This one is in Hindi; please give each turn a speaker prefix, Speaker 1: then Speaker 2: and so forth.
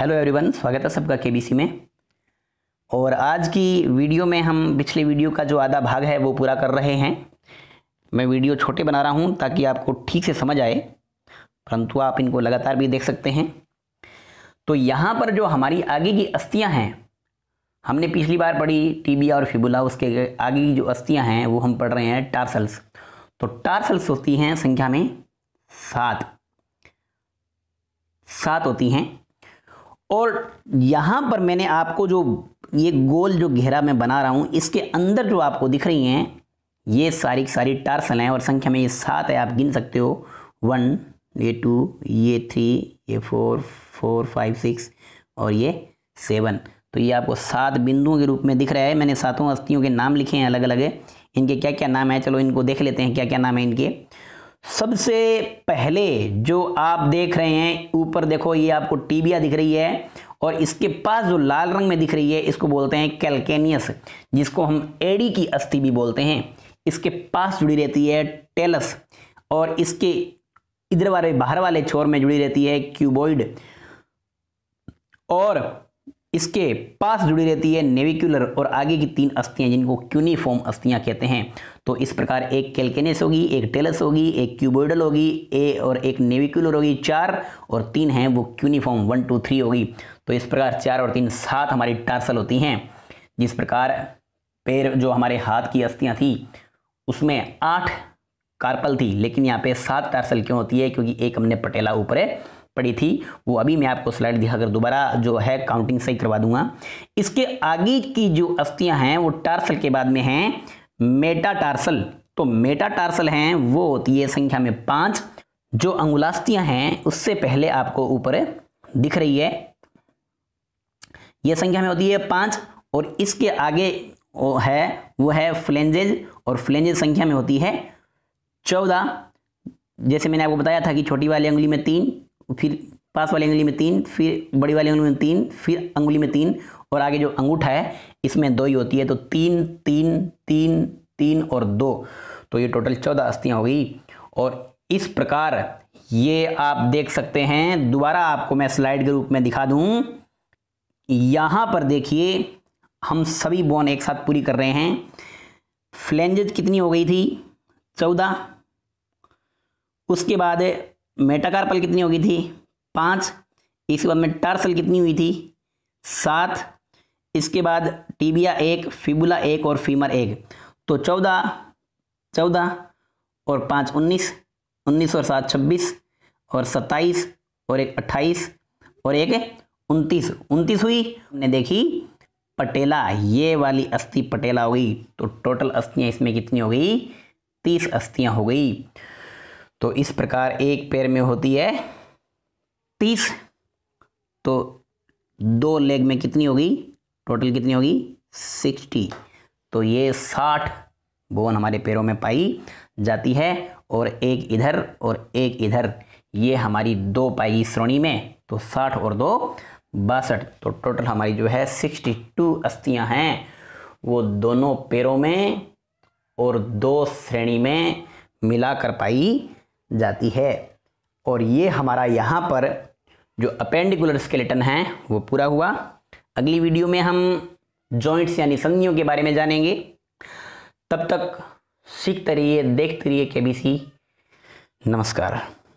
Speaker 1: हेलो एवरीवन स्वागत है सबका केबीसी में और आज की वीडियो में हम पिछले वीडियो का जो आधा भाग है वो पूरा कर रहे हैं मैं वीडियो छोटे बना रहा हूँ ताकि आपको ठीक से समझ आए परंतु आप इनको लगातार भी देख सकते हैं तो यहाँ पर जो हमारी आगे की अस्थियाँ हैं हमने पिछली बार पढ़ी टीबिया और फिबुला उसके आगे की जो अस्थियाँ हैं वो हम पढ़ रहे हैं टार्सल्स तो टार्सल्स होती हैं संख्या में सात सात होती हैं और यहाँ पर मैंने आपको जो ये गोल जो घेरा मैं बना रहा हूँ इसके अंदर जो आपको दिख रही हैं ये सारी सारी टार्सल हैं और संख्या में ये सात है आप गिन सकते हो वन ये टू ये थ्री ये फोर फोर फाइव सिक्स और ये सेवन तो ये आपको सात बिंदुओं के रूप में दिख रहा है मैंने सातों अस्थियों के नाम लिखे हैं अलग अलग इनके क्या क्या नाम है चलो इनको देख लेते हैं क्या क्या नाम है इनके सबसे पहले जो आप देख रहे हैं ऊपर देखो ये आपको टीबिया दिख रही है और इसके पास जो लाल रंग में दिख रही है इसको बोलते हैं कैलकेनियस जिसको हम एडी की अस्थि भी बोलते हैं इसके पास जुड़ी रहती है टेलस और इसके इधर वाले बाहर वाले छोर में जुड़ी रहती है क्यूबोइड और इसके पास जुड़ी रहती है नेविक्यूलर और आगे की तीन अस्थियां जिनको क्यूनिफॉर्म अस्थियां कहते हैं तो इस प्रकार एक कैलकेनेस होगी एक टेलस होगी एक क्यूबोइडल होगी ए और एक नेविक्यूलर होगी चार और तीन हैं वो क्यूनिफॉर्म वन टू थ्री होगी तो इस प्रकार चार और तीन सात हमारी टार्सल होती हैं जिस प्रकार पैर जो हमारे हाथ की अस्थियाँ थी उसमें आठ कार्पल थी लेकिन यहाँ पे सात टार्सल क्यों होती है क्योंकि एक हमने पटेला ऊपर है पड़ी थी वो अभी मैं आपको स्लाइड दिखाकर दोबारा जो है काउंटिंग सही करवा दूंगा इसके आगे की जो अस्थियां हैं वो टार्सल के बाद में हैं मेटा टार्सल तो मेटा टार्सल हैं वो होती है संख्या में पांच जो अंगुलास्तियां हैं उससे पहले आपको ऊपर दिख रही है यह संख्या में होती है पांच और इसके आगे है वो है फ्लेंजेज और फ्लेंजेज संख्या में होती है चौदह जैसे मैंने आपको बताया था कि छोटी वाली अंगुली में तीन फिर पास वाली उंगली में तीन फिर बड़ी वाली उंगली में तीन फिर अंगुली में तीन और आगे जो अंगूठा है इसमें दो ही होती है तो तीन तीन तीन तीन और दो तो ये टोटल चौदह अस्थियाँ हो गई और इस प्रकार ये आप देख सकते हैं दोबारा आपको मैं स्लाइड के रूप में दिखा दूँ यहाँ पर देखिए हम सभी बोन एक साथ पूरी कर रहे हैं फ्लेंजेज कितनी हो गई थी चौदह उसके बाद मेटाकार्पल कितनी हो गई थी पाँच इसके बाद में टार्सल कितनी हुई थी सात इसके बाद टीबिया एक फिबुला एक और फीमर एक तो चौदह चौदह और पाँच उन्नीस उन्नीस और सात छब्बीस और सत्ताईस और एक अट्ठाईस और एक उनतीस उनतीस हुई हमने देखी पटेला ये वाली अस्थि पटेला हो गई तो टोटल अस्थियाँ इसमें कितनी हो गई तीस अस्थियाँ हो गई तो इस प्रकार एक पैर में होती है तीस तो दो लेग में कितनी होगी टोटल कितनी होगी सिक्सटी तो ये साठ बोन हमारे पैरों में पाई जाती है और एक इधर और एक इधर ये हमारी दो पाई श्रोणी में तो साठ और दो बासठ तो टोटल हमारी जो है सिक्सटी टू अस्थियाँ हैं वो दोनों पैरों में और दो श्रेणी में मिलाकर पाई जाती है और ये हमारा यहाँ पर जो अपेंडिकुलर स्केलेटन है वो पूरा हुआ अगली वीडियो में हम जॉइंट्स यानी संधियों के बारे में जानेंगे तब तक सीखते रहिए देखते रहिए सी नमस्कार